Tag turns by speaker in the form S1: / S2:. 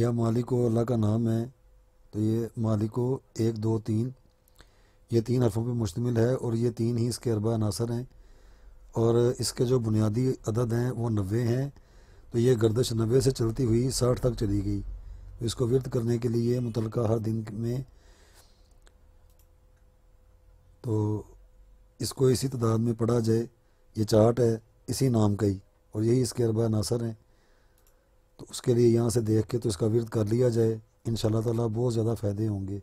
S1: یا مالک و نام ہے تو یہ مالک ایک دو تین یہ تین حرفوں پہ مشتمل ہے اور یہ تین ہی اس کے اربا عناصر ہیں اور اس کے جو بنیادی عدد ہیں وہ نوے ہیں تو یہ گردش نوے سے چلتی ہوئی ساٹھ تک چلی گئی تو اس کو ورد کرنے کے لیے متعلقہ ہر دن میں تو اس کو اسی تعداد میں پڑھا جائے یہ ہے اسی نام کا ہی اور یہی اس کے اربا عناصر ہیں تو اس کے لیے یہاں سے دیکھ کے تو اس کا ورد کر لیا جائے ان شاء اللہ تعالیٰ بہت زیادہ فائدے ہوں گے